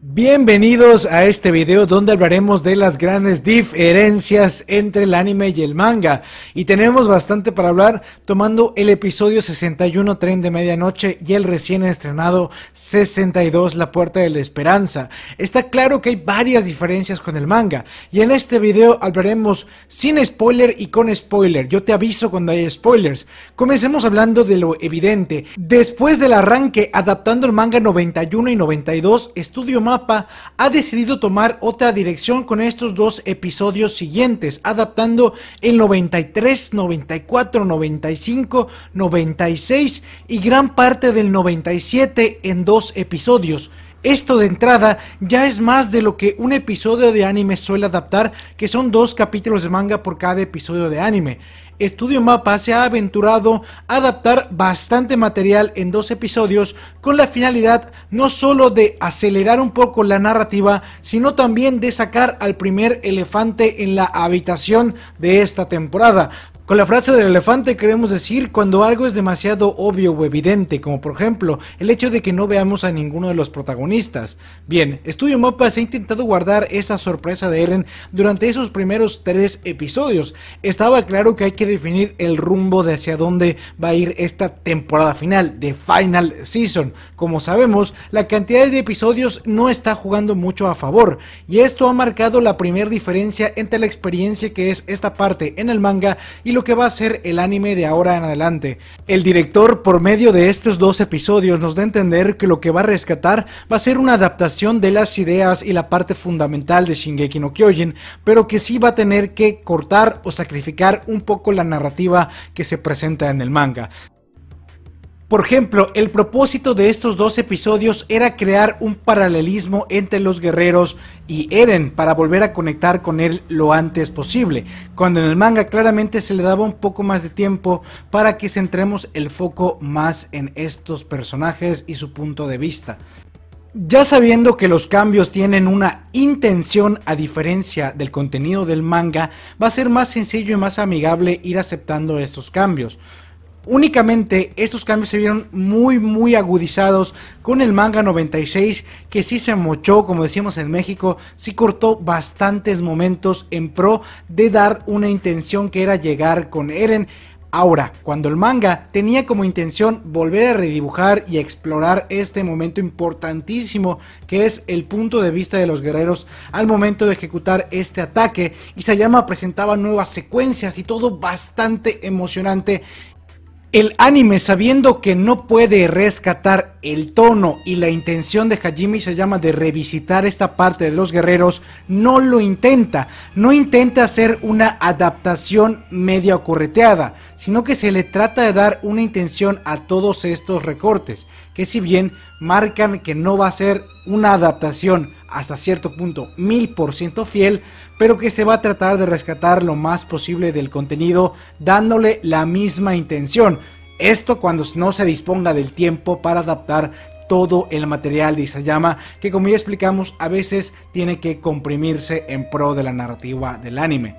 Bienvenidos a este video donde hablaremos de las grandes diferencias entre el anime y el manga y tenemos bastante para hablar tomando el episodio 61 Tren de Medianoche y el recién estrenado 62 La Puerta de la Esperanza. Está claro que hay varias diferencias con el manga y en este video hablaremos sin spoiler y con spoiler, yo te aviso cuando hay spoilers. Comencemos hablando de lo evidente, después del arranque adaptando el manga 91 y 92 estudio mapa ha decidido tomar otra dirección con estos dos episodios siguientes, adaptando el 93, 94, 95, 96 y gran parte del 97 en dos episodios. Esto de entrada ya es más de lo que un episodio de anime suele adaptar, que son dos capítulos de manga por cada episodio de anime. Estudio Mapa se ha aventurado a adaptar bastante material en dos episodios con la finalidad no solo de acelerar un poco la narrativa, sino también de sacar al primer elefante en la habitación de esta temporada. Con la frase del elefante queremos decir cuando algo es demasiado obvio o evidente, como por ejemplo el hecho de que no veamos a ninguno de los protagonistas. Bien, Studio Mapas ha intentado guardar esa sorpresa de Eren durante esos primeros tres episodios. Estaba claro que hay que definir el rumbo de hacia dónde va a ir esta temporada final, de Final Season. Como sabemos, la cantidad de episodios no está jugando mucho a favor, y esto ha marcado la primera diferencia entre la experiencia que es esta parte en el manga y que va a ser el anime de ahora en adelante. El director, por medio de estos dos episodios, nos da a entender que lo que va a rescatar va a ser una adaptación de las ideas y la parte fundamental de Shingeki no Kyojin, pero que sí va a tener que cortar o sacrificar un poco la narrativa que se presenta en el manga. Por ejemplo, el propósito de estos dos episodios era crear un paralelismo entre los guerreros y Eren para volver a conectar con él lo antes posible, cuando en el manga claramente se le daba un poco más de tiempo para que centremos el foco más en estos personajes y su punto de vista. Ya sabiendo que los cambios tienen una intención a diferencia del contenido del manga, va a ser más sencillo y más amigable ir aceptando estos cambios. Únicamente estos cambios se vieron muy muy agudizados con el manga 96 que sí se mochó, como decíamos en México, sí cortó bastantes momentos en pro de dar una intención que era llegar con Eren Ahora, cuando el manga tenía como intención volver a redibujar y explorar este momento importantísimo que es el punto de vista de los guerreros al momento de ejecutar este ataque, Isayama presentaba nuevas secuencias y todo bastante emocionante el anime, sabiendo que no puede rescatar el tono y la intención de Hajime se llama de revisitar esta parte de los guerreros, no lo intenta. No intenta hacer una adaptación media correteada, sino que se le trata de dar una intención a todos estos recortes, que si bien marcan que no va a ser una adaptación hasta cierto punto mil por ciento fiel, pero que se va a tratar de rescatar lo más posible del contenido dándole la misma intención. Esto cuando no se disponga del tiempo para adaptar todo el material de Isayama, que como ya explicamos a veces tiene que comprimirse en pro de la narrativa del anime.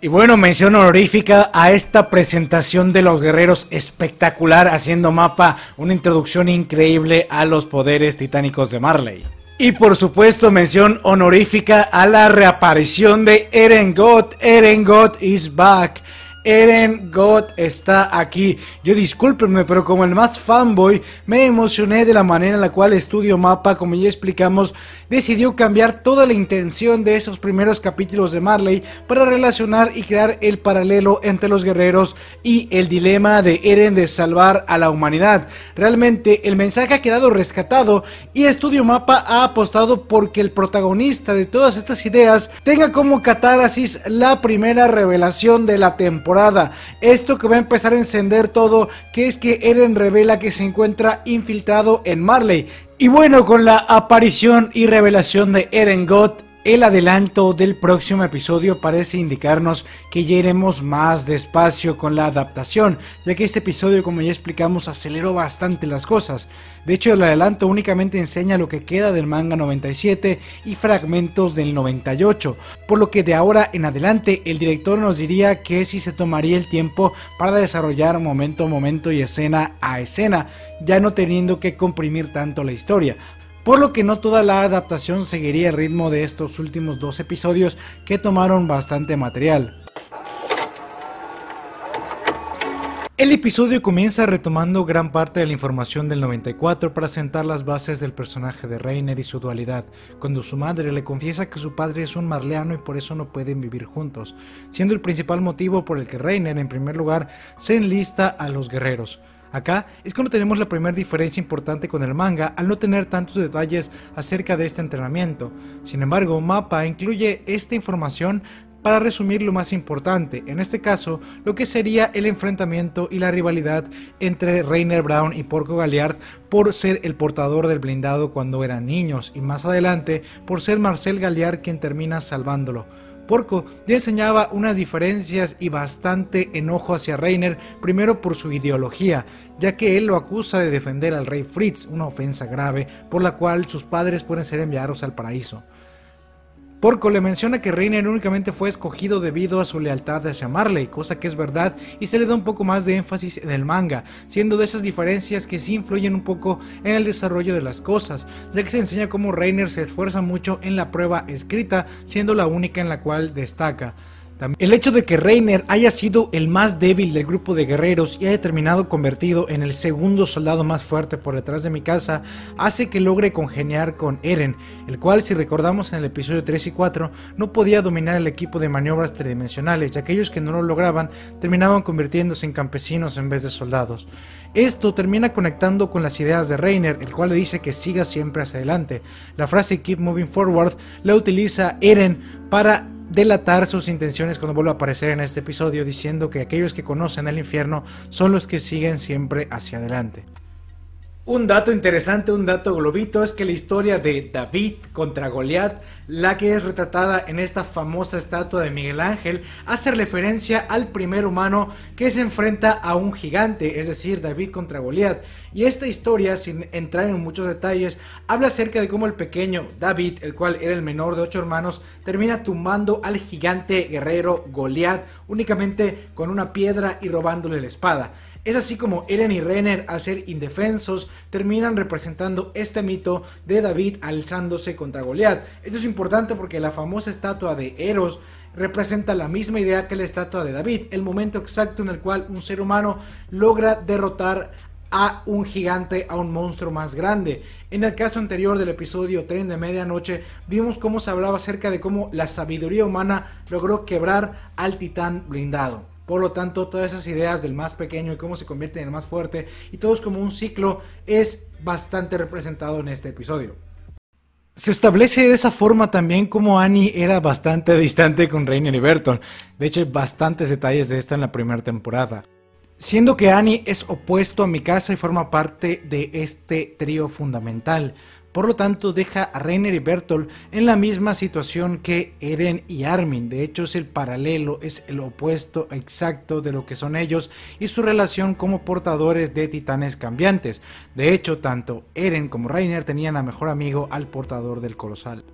Y bueno, mención honorífica a esta presentación de los guerreros espectacular haciendo mapa, una introducción increíble a los poderes titánicos de Marley. Y por supuesto, mención honorífica a la reaparición de Eren God. Eren God is back. Eren God está aquí. Yo discúlpenme, pero como el más fanboy, me emocioné de la manera en la cual estudio mapa, como ya explicamos, decidió cambiar toda la intención de esos primeros capítulos de Marley para relacionar y crear el paralelo entre los guerreros y el dilema de Eren de salvar a la humanidad. Realmente el mensaje ha quedado rescatado y Estudio Mapa ha apostado porque el protagonista de todas estas ideas tenga como catárasis la primera revelación de la temporada. Esto que va a empezar a encender todo, que es que Eren revela que se encuentra infiltrado en Marley. Y bueno, con la aparición y revelación de Eden God, el adelanto del próximo episodio parece indicarnos que ya iremos más despacio con la adaptación, ya que este episodio, como ya explicamos, aceleró bastante las cosas. De hecho, el adelanto únicamente enseña lo que queda del manga 97 y fragmentos del 98, por lo que de ahora en adelante el director nos diría que si se tomaría el tiempo para desarrollar momento a momento y escena a escena, ya no teniendo que comprimir tanto la historia, por lo que no toda la adaptación seguiría el ritmo de estos últimos dos episodios que tomaron bastante material. El episodio comienza retomando gran parte de la información del 94 para sentar las bases del personaje de Reiner y su dualidad, cuando su madre le confiesa que su padre es un marleano y por eso no pueden vivir juntos, siendo el principal motivo por el que Reiner en primer lugar se enlista a los guerreros. Acá es cuando tenemos la primera diferencia importante con el manga al no tener tantos detalles acerca de este entrenamiento. Sin embargo, Mapa incluye esta información para resumir lo más importante, en este caso, lo que sería el enfrentamiento y la rivalidad entre Rainer Brown y Porco Galeard por ser el portador del blindado cuando eran niños y más adelante por ser Marcel Galeard quien termina salvándolo. Porco enseñaba unas diferencias y bastante enojo hacia Reiner, primero por su ideología, ya que él lo acusa de defender al rey Fritz, una ofensa grave, por la cual sus padres pueden ser enviados al paraíso. Porco le menciona que Reiner únicamente fue escogido debido a su lealtad hacia Marley, cosa que es verdad, y se le da un poco más de énfasis en el manga, siendo de esas diferencias que sí influyen un poco en el desarrollo de las cosas, ya que se enseña cómo Reiner se esfuerza mucho en la prueba escrita, siendo la única en la cual destaca. El hecho de que Reiner haya sido el más débil del grupo de guerreros y haya terminado convertido en el segundo soldado más fuerte por detrás de mi casa hace que logre congeniar con Eren, el cual si recordamos en el episodio 3 y 4 no podía dominar el equipo de maniobras tridimensionales y aquellos que no lo lograban terminaban convirtiéndose en campesinos en vez de soldados. Esto termina conectando con las ideas de Reiner, el cual le dice que siga siempre hacia adelante. La frase Keep Moving Forward la utiliza Eren para delatar sus intenciones cuando vuelva a aparecer en este episodio diciendo que aquellos que conocen el infierno son los que siguen siempre hacia adelante. Un dato interesante, un dato globito, es que la historia de David contra Goliat, la que es retratada en esta famosa estatua de Miguel Ángel, hace referencia al primer humano que se enfrenta a un gigante, es decir, David contra Goliat. Y esta historia, sin entrar en muchos detalles, habla acerca de cómo el pequeño David, el cual era el menor de ocho hermanos, termina tumbando al gigante guerrero Goliat únicamente con una piedra y robándole la espada. Es así como Eren y Renner, al ser indefensos, terminan representando este mito de David alzándose contra Goliath. Esto es importante porque la famosa estatua de Eros representa la misma idea que la estatua de David, el momento exacto en el cual un ser humano logra derrotar a un gigante, a un monstruo más grande. En el caso anterior del episodio Tren de Medianoche, vimos cómo se hablaba acerca de cómo la sabiduría humana logró quebrar al titán blindado. Por lo tanto, todas esas ideas del más pequeño y cómo se convierte en el más fuerte y todo es como un ciclo es bastante representado en este episodio. Se establece de esa forma también como Annie era bastante distante con Rainer y Berton. De hecho, hay bastantes detalles de esto en la primera temporada. Siendo que Annie es opuesto a mi casa y forma parte de este trío fundamental. Por lo tanto, deja a Reiner y Bertolt en la misma situación que Eren y Armin. De hecho, es el paralelo, es el opuesto exacto de lo que son ellos y su relación como portadores de titanes cambiantes. De hecho, tanto Eren como Reiner tenían a mejor amigo al portador del colosal.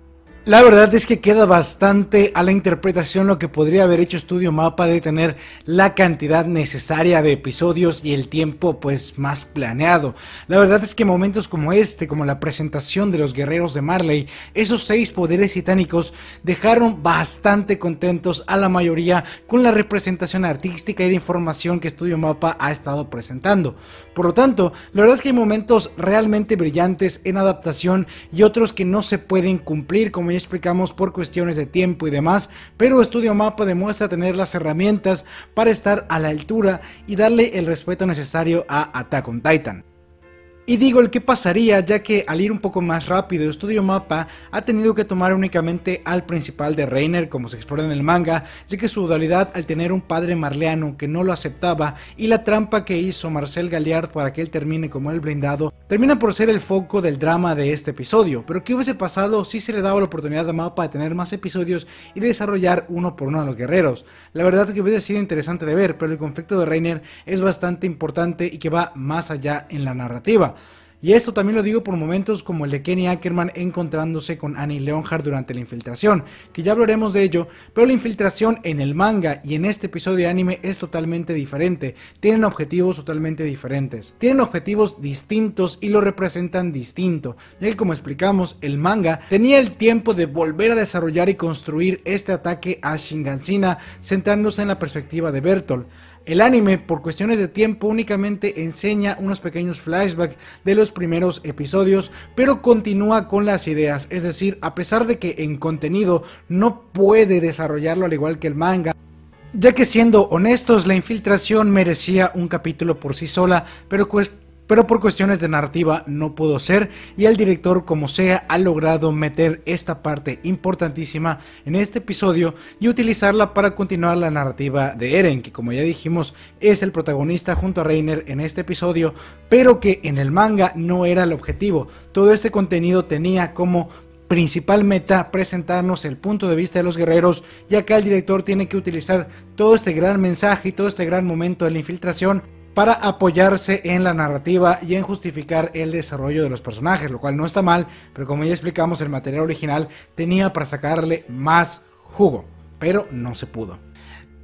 La verdad es que queda bastante a la interpretación lo que podría haber hecho Studio Mapa de tener la cantidad necesaria de episodios y el tiempo pues más planeado. La verdad es que momentos como este, como la presentación de los guerreros de Marley, esos seis poderes titánicos dejaron bastante contentos a la mayoría con la representación artística y de información que Studio Mapa ha estado presentando. Por lo tanto, la verdad es que hay momentos realmente brillantes en adaptación y otros que no se pueden cumplir como explicamos por cuestiones de tiempo y demás, pero Studio Mapa demuestra tener las herramientas para estar a la altura y darle el respeto necesario a Attack on Titan. Y digo el que pasaría ya que al ir un poco más rápido estudio Mapa ha tenido que tomar únicamente al principal de Reiner como se explora en el manga, ya que su dualidad al tener un padre marleano que no lo aceptaba y la trampa que hizo Marcel Galliard para que él termine como el blindado, termina por ser el foco del drama de este episodio, pero ¿qué hubiese pasado si se le daba la oportunidad a Mapa de tener más episodios y desarrollar uno por uno a los guerreros? La verdad que hubiese sido interesante de ver, pero el conflicto de Reiner es bastante importante y que va más allá en la narrativa. Y esto también lo digo por momentos como el de Kenny Ackerman encontrándose con Annie Leonhard durante la infiltración, que ya hablaremos de ello, pero la infiltración en el manga y en este episodio de anime es totalmente diferente, tienen objetivos totalmente diferentes, tienen objetivos distintos y lo representan distinto, ya que como explicamos, el manga tenía el tiempo de volver a desarrollar y construir este ataque a Shingansina centrándose en la perspectiva de Bertolt. El anime, por cuestiones de tiempo, únicamente enseña unos pequeños flashbacks de los primeros episodios, pero continúa con las ideas, es decir, a pesar de que en contenido no puede desarrollarlo al igual que el manga, ya que siendo honestos, la infiltración merecía un capítulo por sí sola, pero pero por cuestiones de narrativa no pudo ser y el director como sea ha logrado meter esta parte importantísima en este episodio y utilizarla para continuar la narrativa de Eren, que como ya dijimos es el protagonista junto a Reiner en este episodio, pero que en el manga no era el objetivo. Todo este contenido tenía como principal meta presentarnos el punto de vista de los guerreros, ya que el director tiene que utilizar todo este gran mensaje y todo este gran momento de la infiltración para apoyarse en la narrativa y en justificar el desarrollo de los personajes, lo cual no está mal, pero como ya explicamos, el material original tenía para sacarle más jugo, pero no se pudo.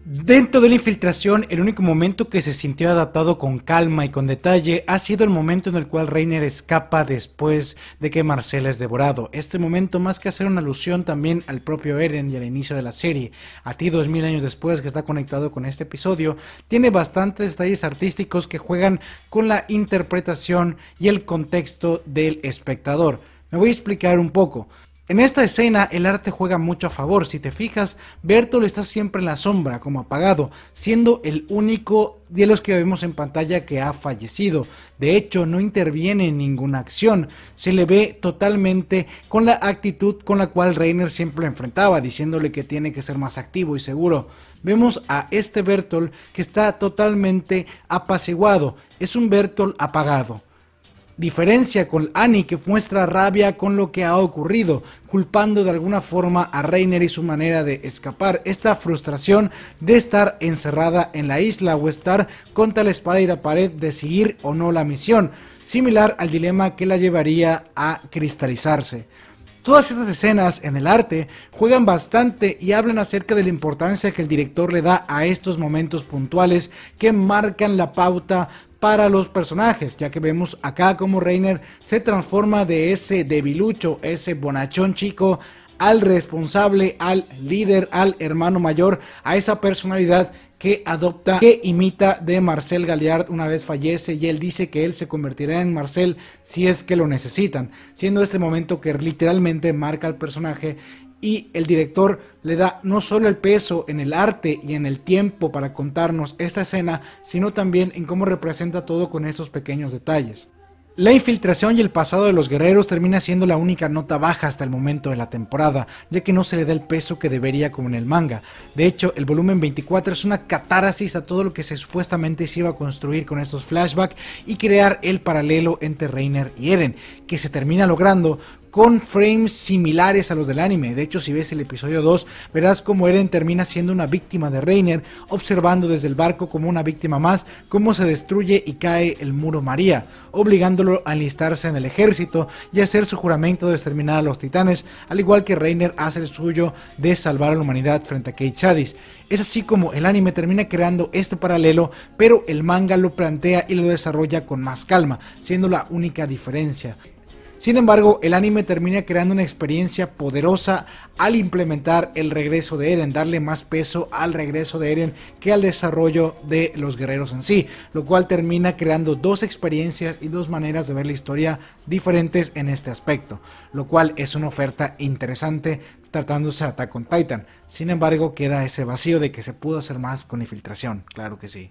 Dentro de la infiltración, el único momento que se sintió adaptado con calma y con detalle ha sido el momento en el cual Reiner escapa después de que Marcel es devorado. Este momento, más que hacer una alusión también al propio Eren y al inicio de la serie, a ti dos mil años después que está conectado con este episodio, tiene bastantes detalles artísticos que juegan con la interpretación y el contexto del espectador. Me voy a explicar un poco. En esta escena el arte juega mucho a favor, si te fijas, Bertol está siempre en la sombra, como apagado, siendo el único de los que vemos en pantalla que ha fallecido. De hecho, no interviene en ninguna acción, se le ve totalmente con la actitud con la cual Reiner siempre lo enfrentaba, diciéndole que tiene que ser más activo y seguro. Vemos a este Bertol que está totalmente apaciguado, es un Bertol apagado diferencia con Annie que muestra rabia con lo que ha ocurrido, culpando de alguna forma a Reiner y su manera de escapar, esta frustración de estar encerrada en la isla o estar contra la espada y la pared de seguir o no la misión, similar al dilema que la llevaría a cristalizarse. Todas estas escenas en el arte juegan bastante y hablan acerca de la importancia que el director le da a estos momentos puntuales que marcan la pauta para los personajes, ya que vemos acá como Reiner se transforma de ese debilucho, ese bonachón chico, al responsable, al líder, al hermano mayor, a esa personalidad que adopta, que imita de Marcel Galliard una vez fallece y él dice que él se convertirá en Marcel si es que lo necesitan, siendo este momento que literalmente marca al personaje y el director le da no solo el peso en el arte y en el tiempo para contarnos esta escena, sino también en cómo representa todo con esos pequeños detalles. La infiltración y el pasado de los guerreros termina siendo la única nota baja hasta el momento de la temporada, ya que no se le da el peso que debería como en el manga. De hecho, el volumen 24 es una catarsis a todo lo que se supuestamente se iba a construir con estos flashbacks y crear el paralelo entre Reiner y Eren, que se termina logrando con frames similares a los del anime. De hecho, si ves el episodio 2, verás cómo Eren termina siendo una víctima de Reiner, observando desde el barco como una víctima más cómo se destruye y cae el muro María, obligándolo a enlistarse en el ejército y hacer su juramento de exterminar a los titanes, al igual que Reiner hace el suyo de salvar a la humanidad frente a Kate Chadis. Es así como el anime termina creando este paralelo, pero el manga lo plantea y lo desarrolla con más calma, siendo la única diferencia. Sin embargo, el anime termina creando una experiencia poderosa al implementar el regreso de Eren, darle más peso al regreso de Eren que al desarrollo de los guerreros en sí, lo cual termina creando dos experiencias y dos maneras de ver la historia diferentes en este aspecto, lo cual es una oferta interesante tratándose de ataque con Titan. Sin embargo, queda ese vacío de que se pudo hacer más con infiltración, claro que sí.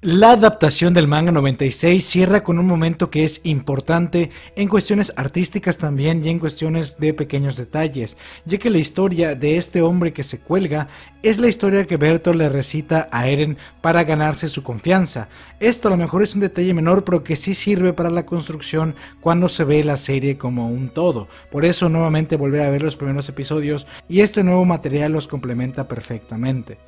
La adaptación del manga 96 cierra con un momento que es importante en cuestiones artísticas también y en cuestiones de pequeños detalles, ya que la historia de este hombre que se cuelga es la historia que Berto le recita a Eren para ganarse su confianza. Esto a lo mejor es un detalle menor, pero que sí sirve para la construcción cuando se ve la serie como un todo. Por eso nuevamente volver a ver los primeros episodios y este nuevo material los complementa perfectamente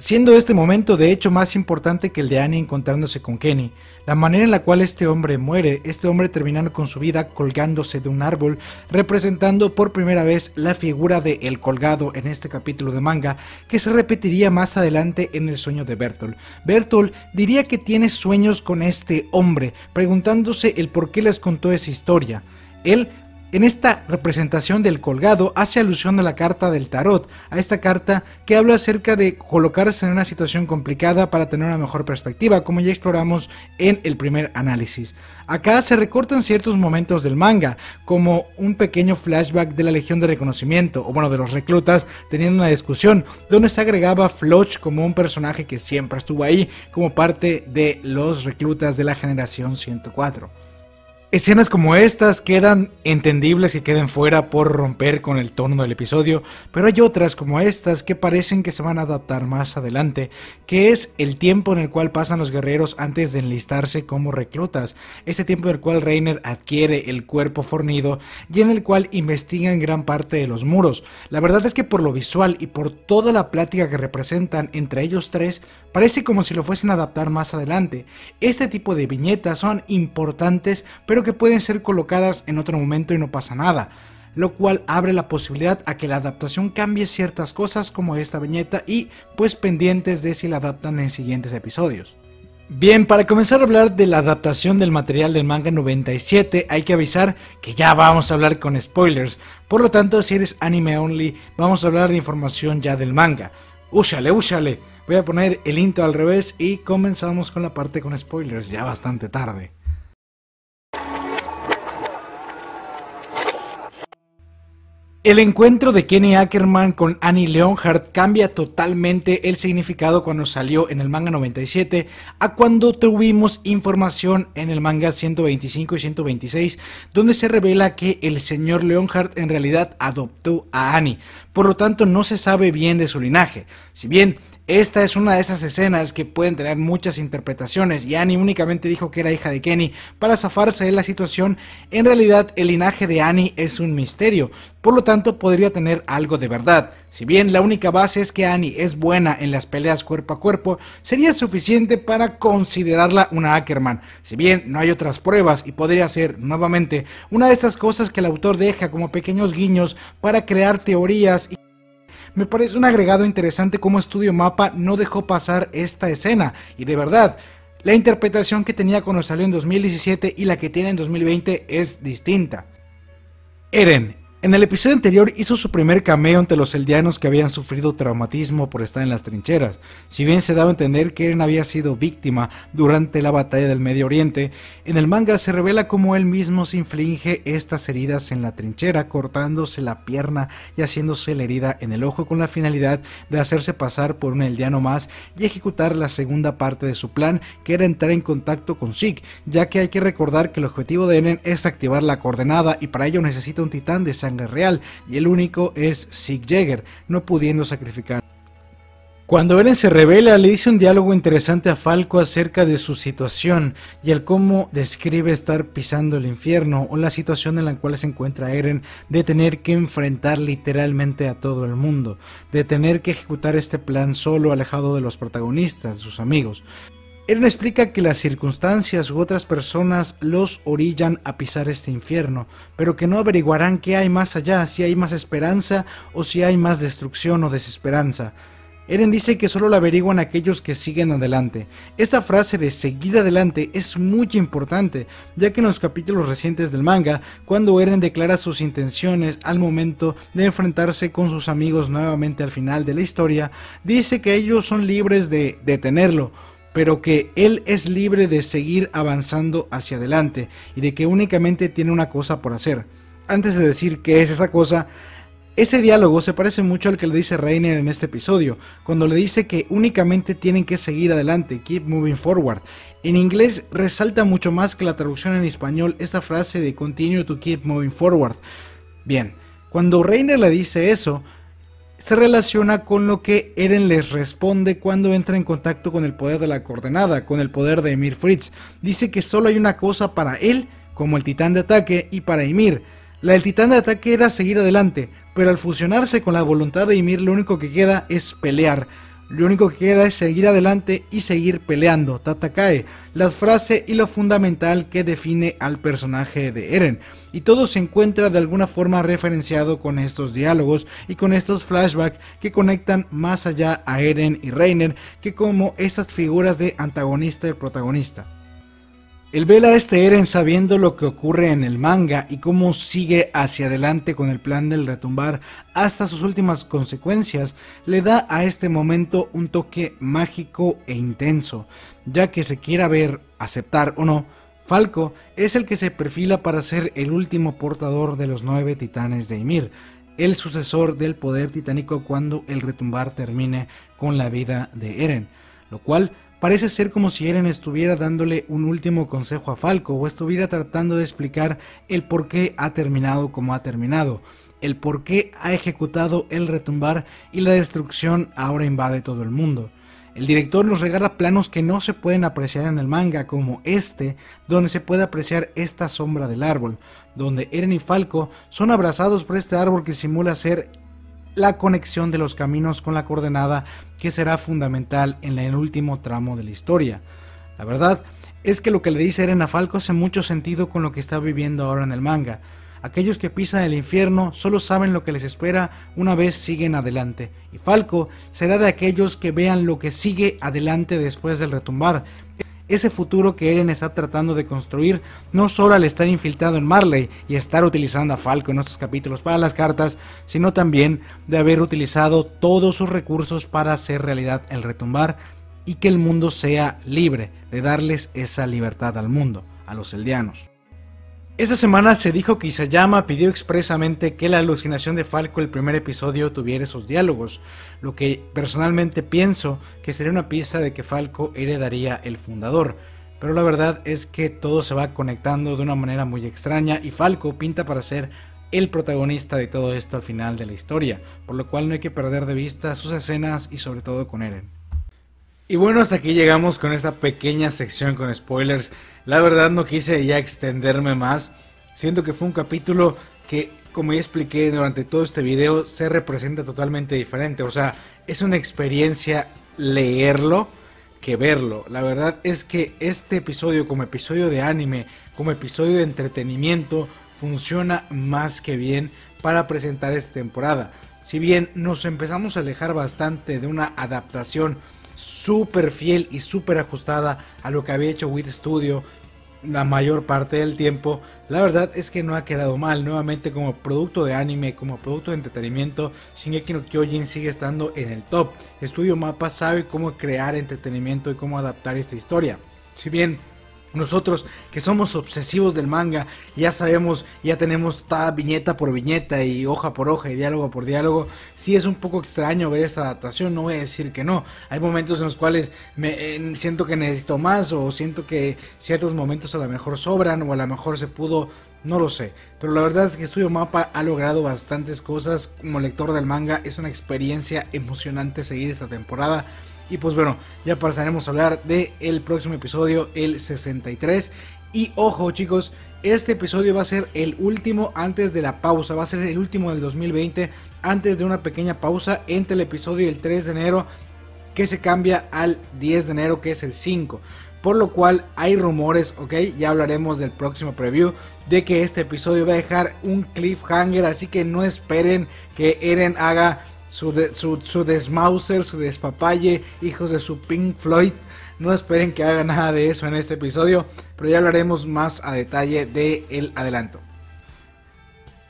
siendo este momento de hecho más importante que el de Annie encontrándose con Kenny. La manera en la cual este hombre muere, este hombre terminando con su vida colgándose de un árbol, representando por primera vez la figura de El Colgado en este capítulo de manga, que se repetiría más adelante en el sueño de Bertolt. Bertolt diría que tiene sueños con este hombre, preguntándose el por qué les contó esa historia. Él en esta representación del colgado hace alusión a la carta del tarot, a esta carta que habla acerca de colocarse en una situación complicada para tener una mejor perspectiva, como ya exploramos en el primer análisis. Acá se recortan ciertos momentos del manga, como un pequeño flashback de la Legión de Reconocimiento, o bueno, de los reclutas teniendo una discusión, donde se agregaba Floch como un personaje que siempre estuvo ahí, como parte de los reclutas de la generación 104. Escenas como estas quedan entendibles y queden fuera por romper con el tono del episodio, pero hay otras como estas que parecen que se van a adaptar más adelante, que es el tiempo en el cual pasan los guerreros antes de enlistarse como reclutas, este tiempo en el cual Reiner adquiere el cuerpo fornido y en el cual investigan gran parte de los muros. La verdad es que por lo visual y por toda la plática que representan entre ellos tres, Parece como si lo fuesen a adaptar más adelante. Este tipo de viñetas son importantes pero que pueden ser colocadas en otro momento y no pasa nada lo cual abre la posibilidad a que la adaptación cambie ciertas cosas como esta viñeta y pues pendientes de si la adaptan en siguientes episodios. Bien, para comenzar a hablar de la adaptación del material del manga 97 hay que avisar que ya vamos a hablar con spoilers, por lo tanto si eres anime only vamos a hablar de información ya del manga. úsale! Voy a poner el intro al revés y comenzamos con la parte con spoilers, ya bastante tarde. El encuentro de Kenny Ackerman con Annie Leonhardt cambia totalmente el significado cuando salió en el manga 97 a cuando tuvimos información en el manga 125 y 126 donde se revela que el señor Leonhardt en realidad adoptó a Annie, por lo tanto no se sabe bien de su linaje. Si bien esta es una de esas escenas que pueden tener muchas interpretaciones y Annie únicamente dijo que era hija de Kenny para zafarse de la situación. En realidad el linaje de Annie es un misterio, por lo tanto podría tener algo de verdad. Si bien la única base es que Annie es buena en las peleas cuerpo a cuerpo, sería suficiente para considerarla una Ackerman. Si bien no hay otras pruebas y podría ser, nuevamente, una de estas cosas que el autor deja como pequeños guiños para crear teorías y me parece un agregado interesante cómo Studio Mapa no dejó pasar esta escena, y de verdad, la interpretación que tenía cuando salió en 2017 y la que tiene en 2020 es distinta. Eren en el episodio anterior hizo su primer cameo ante los eldianos que habían sufrido traumatismo por estar en las trincheras. Si bien se daba a entender que Eren había sido víctima durante la batalla del Medio Oriente, en el manga se revela como él mismo se inflige estas heridas en la trinchera, cortándose la pierna y haciéndose la herida en el ojo con la finalidad de hacerse pasar por un eldiano más y ejecutar la segunda parte de su plan, que era entrar en contacto con Zeke, ya que hay que recordar que el objetivo de Eren es activar la coordenada y para ello necesita un titán de sangre real, y el único es Sig Jagger, no pudiendo sacrificar. Cuando Eren se revela, le dice un diálogo interesante a Falco acerca de su situación y el cómo describe estar pisando el infierno o la situación en la cual se encuentra Eren de tener que enfrentar literalmente a todo el mundo, de tener que ejecutar este plan solo alejado de los protagonistas, de sus amigos. Eren explica que las circunstancias u otras personas los orillan a pisar este infierno, pero que no averiguarán qué hay más allá, si hay más esperanza o si hay más destrucción o desesperanza. Eren dice que solo lo averiguan aquellos que siguen adelante. Esta frase de seguir adelante es muy importante, ya que en los capítulos recientes del manga, cuando Eren declara sus intenciones al momento de enfrentarse con sus amigos nuevamente al final de la historia, dice que ellos son libres de detenerlo pero que él es libre de seguir avanzando hacia adelante y de que únicamente tiene una cosa por hacer. Antes de decir qué es esa cosa, ese diálogo se parece mucho al que le dice Rainer en este episodio, cuando le dice que únicamente tienen que seguir adelante, keep moving forward. En inglés resalta mucho más que la traducción en español esa frase de continue to keep moving forward. Bien, cuando Rainer le dice eso, se relaciona con lo que Eren les responde cuando entra en contacto con el poder de la coordenada, con el poder de Emir Fritz. Dice que solo hay una cosa para él, como el titán de ataque, y para Emir. La del titán de ataque era seguir adelante, pero al fusionarse con la voluntad de Emir lo único que queda es pelear. Lo único que queda es seguir adelante y seguir peleando. Tatakae, la frase y lo fundamental que define al personaje de Eren. Y todo se encuentra de alguna forma referenciado con estos diálogos y con estos flashbacks que conectan más allá a Eren y Reiner que como esas figuras de antagonista y protagonista. El a este Eren sabiendo lo que ocurre en el manga y cómo sigue hacia adelante con el plan del retumbar hasta sus últimas consecuencias, le da a este momento un toque mágico e intenso, ya que se quiera ver, aceptar o no, Falco es el que se perfila para ser el último portador de los nueve titanes de Ymir, el sucesor del poder titánico cuando el retumbar termine con la vida de Eren, lo cual Parece ser como si Eren estuviera dándole un último consejo a Falco o estuviera tratando de explicar el por qué ha terminado como ha terminado, el por qué ha ejecutado el retumbar y la destrucción ahora invade todo el mundo. El director nos regala planos que no se pueden apreciar en el manga, como este, donde se puede apreciar esta sombra del árbol, donde Eren y Falco son abrazados por este árbol que simula ser la conexión de los caminos con la coordenada que será fundamental en el último tramo de la historia. La verdad es que lo que le dice Eren a Falco hace mucho sentido con lo que está viviendo ahora en el manga. Aquellos que pisan el infierno solo saben lo que les espera una vez siguen adelante, y Falco será de aquellos que vean lo que sigue adelante después del retumbar ese futuro que Eren está tratando de construir, no solo al estar infiltrado en Marley y estar utilizando a Falco en estos capítulos para las cartas, sino también de haber utilizado todos sus recursos para hacer realidad el retumbar y que el mundo sea libre, de darles esa libertad al mundo, a los eldianos. Esta semana se dijo que Isayama pidió expresamente que la alucinación de Falco el primer episodio tuviera esos diálogos, lo que personalmente pienso que sería una pieza de que Falco heredaría el fundador. Pero la verdad es que todo se va conectando de una manera muy extraña y Falco pinta para ser el protagonista de todo esto al final de la historia, por lo cual no hay que perder de vista sus escenas y sobre todo con Eren. Y bueno, hasta aquí llegamos con esta pequeña sección con spoilers. La verdad no quise ya extenderme más. Siento que fue un capítulo que, como ya expliqué durante todo este video, se representa totalmente diferente. O sea, es una experiencia leerlo que verlo. La verdad es que este episodio como episodio de anime, como episodio de entretenimiento, funciona más que bien para presentar esta temporada. Si bien nos empezamos a alejar bastante de una adaptación súper fiel y súper ajustada a lo que había hecho With Studio la mayor parte del tiempo. La verdad es que no ha quedado mal. Nuevamente como producto de anime, como producto de entretenimiento, Shingeki no Kyojin sigue estando en el top. Estudio Mapa sabe cómo crear entretenimiento y cómo adaptar esta historia. Si bien nosotros que somos obsesivos del manga, ya sabemos, ya tenemos toda viñeta por viñeta y hoja por hoja y diálogo por diálogo, sí es un poco extraño ver esta adaptación, no voy a decir que no, hay momentos en los cuales me, eh, siento que necesito más o siento que ciertos momentos a lo mejor sobran o a lo mejor se pudo no lo sé, pero la verdad es que Studio Mapa ha logrado bastantes cosas como lector del manga. Es una experiencia emocionante seguir esta temporada. Y pues bueno, ya pasaremos a hablar del próximo episodio, el 63. Y ojo chicos, este episodio va a ser el último antes de la pausa, va a ser el último del 2020, antes de una pequeña pausa entre el episodio del 3 de enero que se cambia al 10 de enero que es el 5. Por lo cual hay rumores, ok, ya hablaremos del próximo preview, de que este episodio va a dejar un cliffhanger, así que no esperen que Eren haga su, desmauser, su despapalle, hijos de su Pink Floyd. No esperen que haga nada de eso en este episodio, pero ya hablaremos más a detalle de el adelanto.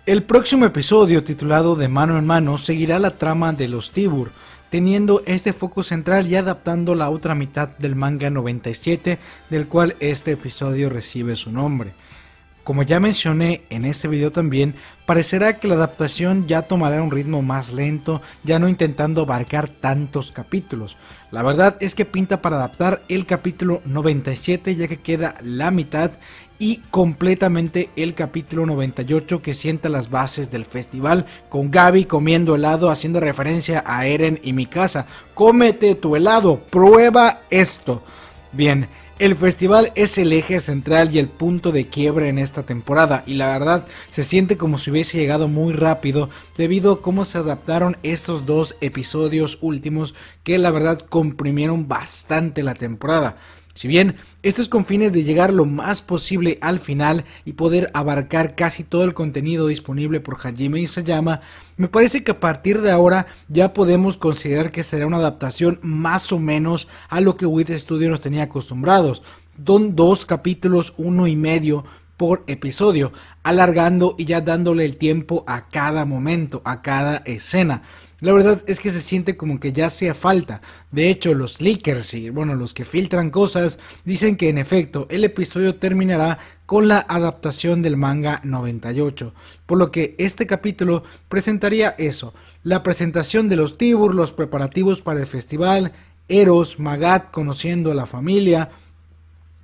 El próximo episodio, titulado De mano en mano, seguirá la trama de los Tibur, teniendo este foco central y adaptando la otra mitad del manga 97, del cual este episodio recibe su nombre. Como ya mencioné en este video también, parecerá que la adaptación ya tomará un ritmo más lento, ya no intentando abarcar tantos capítulos. La verdad es que pinta para adaptar el capítulo 97 ya que queda la mitad y completamente el capítulo 98 que sienta las bases del festival con Gaby comiendo helado haciendo referencia a Eren y mi casa. Cómete tu helado, prueba esto. Bien, el festival es el eje central y el punto de quiebre en esta temporada y la verdad se siente como si hubiese llegado muy rápido debido a cómo se adaptaron estos dos episodios últimos que la verdad comprimieron bastante la temporada. Si bien esto es con fines de llegar lo más posible al final y poder abarcar casi todo el contenido disponible por Hajime Isayama, me parece que a partir de ahora ya podemos considerar que será una adaptación más o menos a lo que Wit Studio nos tenía acostumbrados. Son dos capítulos, uno y medio por episodio, alargando y ya dándole el tiempo a cada momento, a cada escena. La verdad es que se siente como que ya sea falta. De hecho, los leakers y bueno, los que filtran cosas dicen que en efecto el episodio terminará con la adaptación del manga 98, por lo que este capítulo presentaría eso, la presentación de los Tibur, los preparativos para el festival, Eros, Magat conociendo a la familia,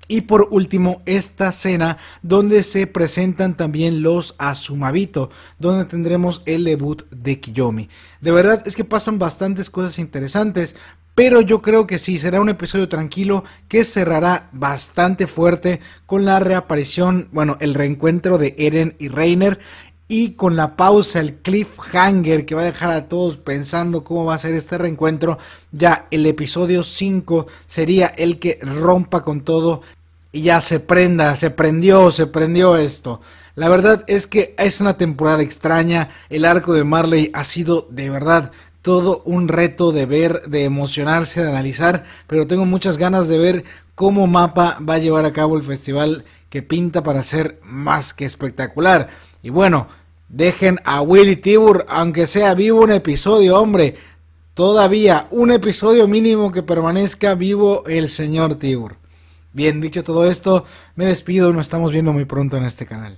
y por último, esta cena donde se presentan también los Azumabito, donde tendremos el debut de Kiyomi. De verdad es que pasan bastantes cosas interesantes, pero yo creo que sí, será un episodio tranquilo que cerrará bastante fuerte con la reaparición, bueno, el reencuentro de Eren y Reiner y con la pausa, el cliffhanger que va a dejar a todos pensando cómo va a ser este reencuentro, ya el episodio 5 sería el que rompa con todo y ya se prenda, se prendió, se prendió esto. La verdad es que es una temporada extraña, el arco de Marley ha sido de verdad todo un reto de ver, de emocionarse, de analizar, pero tengo muchas ganas de ver cómo Mapa va a llevar a cabo el festival que pinta para ser más que espectacular. Y bueno, dejen a Willy Tibur, aunque sea vivo un episodio, hombre, todavía un episodio mínimo que permanezca vivo el señor Tibur. Bien dicho todo esto, me despido, y nos estamos viendo muy pronto en este canal.